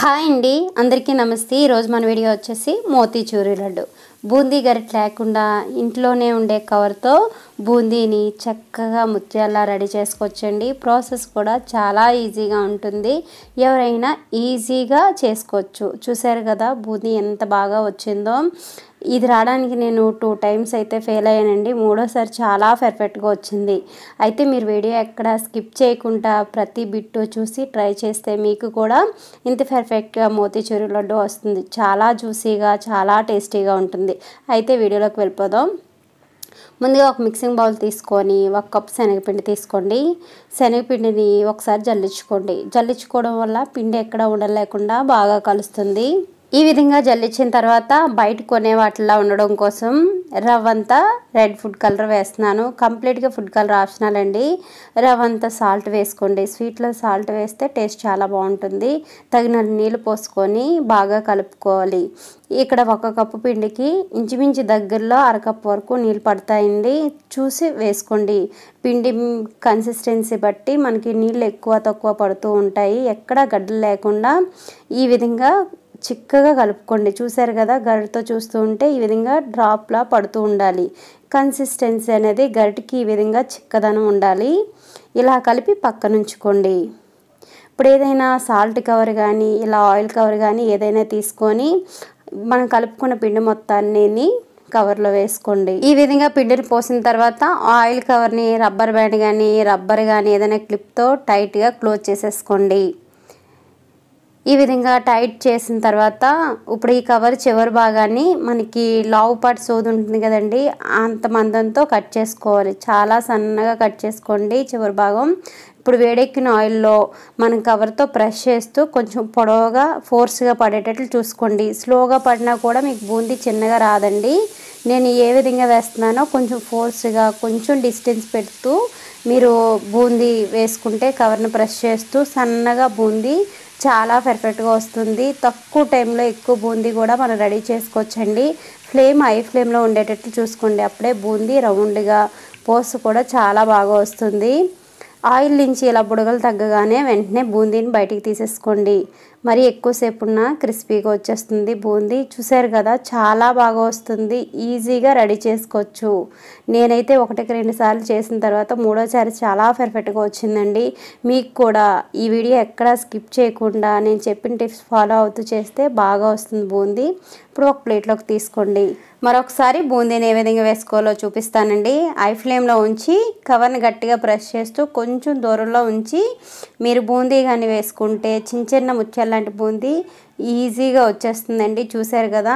hi అండి అందరికీ నమస్తే ఈరోజు మన వీడియో వచ్చేసి మోతీచూరి లడ్డు బూందీ గరిట లేకుండా ఇంట్లోనే ఉండే కవర్తో బూందీని చక్కగా ముత్యాల రెడీ చేసుకోవచ్చండి ప్రాసెస్ కూడా చాలా ఈజీగా ఉంటుంది ఎవరైనా ఈజీగా చేసుకోవచ్చు చూసారు కదా బూందీ ఎంత బాగా వచ్చిందో ఇది రావడానికి నేను టూ టైమ్స్ అయితే ఫెయిల్ అయ్యానండి మూడోసారి చాలా పర్ఫెక్ట్గా వచ్చింది అయితే మీరు వీడియో ఎక్కడ స్కిప్ చేయకుండా ప్రతి బిట్టు చూసి ట్రై చేస్తే మీకు కూడా ఇంత పర్ఫెక్ట్గా మోతీచూరి లడ్డు వస్తుంది చాలా జ్యూసీగా చాలా టేస్టీగా ఉంటుంది అయితే వీడియోలోకి వెళ్ళిపోదాం ముందుగా ఒక మిక్సింగ్ బౌల్ తీసుకొని ఒక కప్పు శనగపిండి తీసుకోండి శనగపిండిని ఒకసారి జల్లించుకోండి జల్లించుకోవడం వల్ల పిండి ఎక్కడ ఉండలేకుండా బాగా కలుస్తుంది ఈ విధంగా జల్లించిన తర్వాత బయట కొనే వాటిలా ఉండడం కోసం రవ్వంతా రెడ్ ఫుడ్ కలర్ వేస్తున్నాను కంప్లీట్గా ఫుడ్ కలర్ ఆప్షనల్ అండి రవ్వంతా సాల్ట్ వేసుకోండి స్వీట్లో సాల్ట్ వేస్తే టేస్ట్ చాలా బాగుంటుంది తగిన నీళ్ళు పోసుకొని బాగా కలుపుకోవాలి ఇక్కడ ఒక కప్పు పిండికి ఇంచుమించు దగ్గరలో అరకప్పు వరకు నీళ్ళు పడతాయండి చూసి వేసుకోండి పిండి కన్సిస్టెన్సీ బట్టి మనకి నీళ్ళు ఎక్కువ తక్కువ పడుతూ ఉంటాయి ఎక్కడా గడ్డలు లేకుండా ఈ విధంగా చిక్కగా కలుపుకోండి చూసారు కదా గరిటతో చూస్తూ ఉంటే ఈ విధంగా డ్రాప్లా పడుతూ ఉండాలి కన్సిస్టెన్సీ అనేది గరిటికి ఈ విధంగా చిక్కదనం ఉండాలి ఇలా కలిపి పక్కనుంచుకోండి ఇప్పుడు ఏదైనా సాల్ట్ కవర్ కానీ ఇలా ఆయిల్ కవర్ కానీ ఏదైనా తీసుకొని మనం కలుపుకున్న పిండి మొత్తాన్ని కవర్లో వేసుకోండి ఈ విధంగా పిండిని పోసిన తర్వాత ఆయిల్ కవర్ని రబ్బర్ బ్యాండ్ కానీ రబ్బర్ కానీ ఏదైనా క్లిప్తో టైట్గా క్లోజ్ చేసేసుకోండి ఈ విధంగా టైట్ చేసిన తర్వాత ఇప్పుడు ఈ కవర్ చివరి భాగాన్ని మనకి లావు పాటు సోది ఉంటుంది కదండి అంత మందంతో కట్ చేసుకోవాలి చాలా సన్నగా కట్ చేసుకోండి చివరి భాగం ఇప్పుడు వేడెక్కిన ఆయిల్లో మనం కవర్తో ప్రెస్ చేస్తూ కొంచెం పొడవుగా ఫోర్స్గా పడేటట్లు చూసుకోండి స్లోగా పడినా కూడా మీకు బూందీ చిన్నగా రాదండి నేను ఏ విధంగా వేస్తున్నానో కొంచెం ఫోర్స్గా కొంచెం డిస్టెన్స్ పెడుతూ మీరు బూందీ వేసుకుంటే కవర్ని ప్రెస్ చేస్తూ సన్నగా బూందీ చాలా పెర్ఫెక్ట్గా వస్తుంది తక్కువ టైంలో ఎక్కువ బూందీ కూడా మనం రెడీ చేసుకోవచ్చండి ఫ్లేమ్ హై ఫ్లేమ్లో ఉండేటట్టు చూసుకోండి అప్పుడే బూందీ రౌండ్గా పోసు కూడా చాలా బాగా వస్తుంది ఆయిల్ నుంచి ఇలా బుడగలు తగ్గగానే వెంటనే బూందీని బయటికి తీసేసుకోండి మరి ఎక్కువసేపు ఉన్న క్రిస్పీగా వచ్చేస్తుంది బూందీ చూసారు కదా చాలా బాగా వస్తుంది ఈజీగా రెడీ చేసుకోవచ్చు నేనైతే ఒకటికి రెండు సార్లు చేసిన తర్వాత మూడోసారి చాలా పర్ఫెక్ట్గా వచ్చిందండి మీకు కూడా ఈ వీడియో ఎక్కడా స్కిప్ చేయకుండా నేను చెప్పిన టిప్స్ ఫాలో అవుతూ చేస్తే బాగా వస్తుంది బూందీ ఇప్పుడు ఒక ప్లేట్లోకి తీసుకోండి మరొకసారి బూందీని ఏ విధంగా వేసుకోవాలో చూపిస్తానండి ఐ ఫ్లేమ్లో ఉంచి కవర్ని గట్టిగా ప్రెస్ చేస్తూ కొంచెం దూరంలో ఉంచి మీరు బూందీ కానీ వేసుకుంటే చిన్న చిన్న ముత్యాలు లాంటి బూందీ ఈజీగా వచ్చేస్తుందండి చూశారు కదా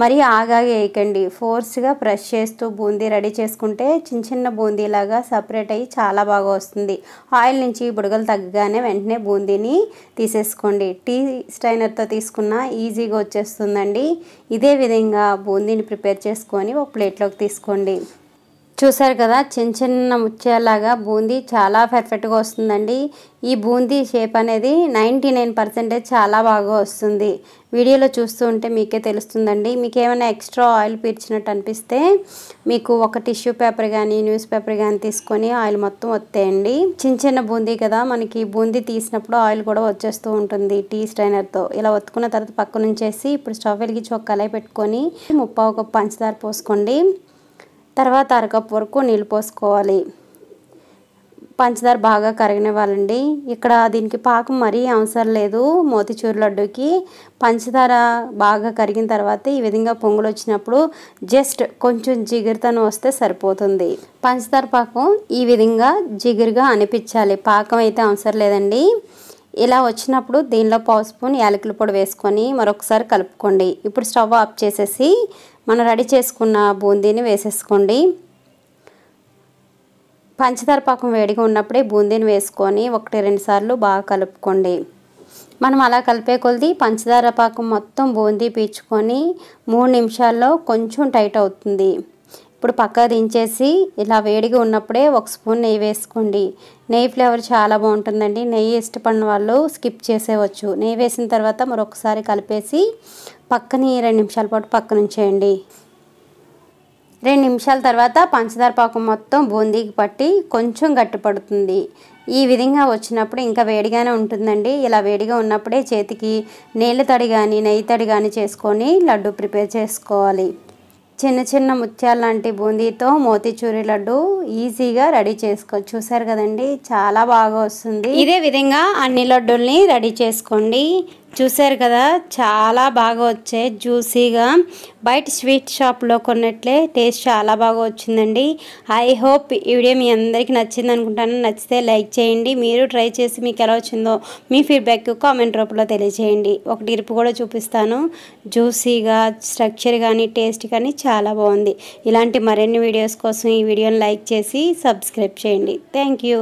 మరి ఆగాగే వేయకండి ఫోర్స్గా ప్రెష్ చేస్తూ బూందీ రెడీ చేసుకుంటే చిన్న చిన్న బూందీలాగా సపరేట్ అయ్యి చాలా బాగా వస్తుంది ఆయిల్ నుంచి బుడగలు తగ్గగానే వెంటనే బూందీని తీసేసుకోండి టీ స్ట్రైనర్తో తీసుకున్న ఈజీగా వచ్చేస్తుందండి ఇదే విధంగా బూందీని ప్రిపేర్ చేసుకొని ఒక ప్లేట్లోకి తీసుకోండి చూసారు కదా చిన్న చిన్న ముచ్చేలాగా బూందీ చాలా పెర్ఫెక్ట్గా వస్తుందండి ఈ బూందీ షేప్ అనేది నైంటీ నైన్ పర్సెంటేజ్ చాలా బాగా వస్తుంది వీడియోలో చూస్తూ ఉంటే మీకే తెలుస్తుందండి మీకు ఏమైనా ఎక్స్ట్రా ఆయిల్ పీడ్చినట్టు అనిపిస్తే మీకు ఒక టిష్యూ పేపర్ కానీ న్యూస్ పేపర్ కానీ తీసుకొని ఆయిల్ మొత్తం వస్తాయండి చిన్న చిన్న బూందీ కదా మనకి బూందీ తీసినప్పుడు ఆయిల్ కూడా వచ్చేస్తూ ఉంటుంది టీ స్ట్రైనర్తో ఇలా ఒత్తుకున్న తర్వాత పక్క నుంచేసి ఇప్పుడు స్టవ్ వెలిగించి ఒక కలయి పెట్టుకొని ముప్పా ఒక పంచదార పోసుకోండి తర్వాత అరకప్పు వరకు నీళ్ళు పోసుకోవాలి పంచదార బాగా కరగనివ్వాలండి ఇక్కడ దీనికి పాకం మరీ అవసరం లేదు మోతిచూరు లడ్డుకి పంచదార బాగా కరిగిన తర్వాత ఈ విధంగా పొంగులు వచ్చినప్పుడు జస్ట్ కొంచెం జిగురుతను వస్తే సరిపోతుంది పంచదార పాకం ఈ విధంగా జిగురుగా అనిపించాలి పాకం అయితే అవసరం లేదండి ఇలా వచ్చినప్పుడు దీనిలో పావు స్పూన్ యాలకుల పొడి వేసుకొని మరొకసారి కలుపుకోండి ఇప్పుడు స్టవ్ ఆఫ్ చేసేసి మనం రెడీ చేసుకున్న బూందీని వేసేసుకోండి పంచదార పాకం వేడిగా ఉన్నప్పుడే బూందీని వేసుకొని ఒకటి రెండు సార్లు బాగా కలుపుకోండి మనం అలా కలిపే కొలిది పంచదార పాకం మొత్తం బూందీ పీల్చుకొని మూడు నిమిషాల్లో కొంచెం టైట్ అవుతుంది ఇప్పుడు పక్క దించేసి ఇలా వేడిగా ఉన్నప్పుడే ఒక స్పూన్ నెయ్యి వేసుకోండి నెయ్యి ఫ్లేవర్ చాలా బాగుంటుందండి నెయ్యి ఇష్టపడిన వాళ్ళు స్కిప్ చేసేవచ్చు నెయ్యి వేసిన తర్వాత మరొకసారి కలిపేసి పక్కని రెండు నిమిషాల పాటు పక్కనుంచేయండి రెండు నిమిషాల తర్వాత పంచదార పాకం మొత్తం బూందీకి పట్టి కొంచెం గట్టిపడుతుంది ఈ విధంగా వచ్చినప్పుడు ఇంకా వేడిగానే ఉంటుందండి ఇలా వేడిగా ఉన్నప్పుడే చేతికి నీళ్ళ తడి కానీ నెయ్యి తడి కానీ చేసుకొని లడ్డు ప్రిపేర్ చేసుకోవాలి చిన్న చిన్న ముత్యాల లాంటి బూందీతో మోతిచూరి లడ్డు ఈజీగా రెడీ చేసుకోవచ్చు చూసారు కదండి చాలా బాగా వస్తుంది ఇదే విధంగా అన్ని లడ్డుల్ని రెడీ చేసుకోండి చూశారు కదా చాలా బాగా వచ్చాయి జ్యూసీగా బయట స్వీట్ షాప్లో కొన్నట్లే టేస్ట్ చాలా బాగా వచ్చిందండి ఐ హోప్ ఈ వీడియో మీ అందరికీ నచ్చింది అనుకుంటాను నచ్చితే లైక్ చేయండి మీరు ట్రై చేసి మీకు ఎలా వచ్చిందో మీ ఫీడ్బ్యాక్ కామెంట్ రూపంలో తెలియజేయండి ఒకటి ఇరుపు కూడా చూపిస్తాను జ్యూసీగా స్ట్రక్చర్ కానీ టేస్ట్ కానీ చాలా బాగుంది ఇలాంటి మరిన్ని వీడియోస్ కోసం ఈ వీడియోని లైక్ చేసి సబ్స్క్రైబ్ చేయండి థ్యాంక్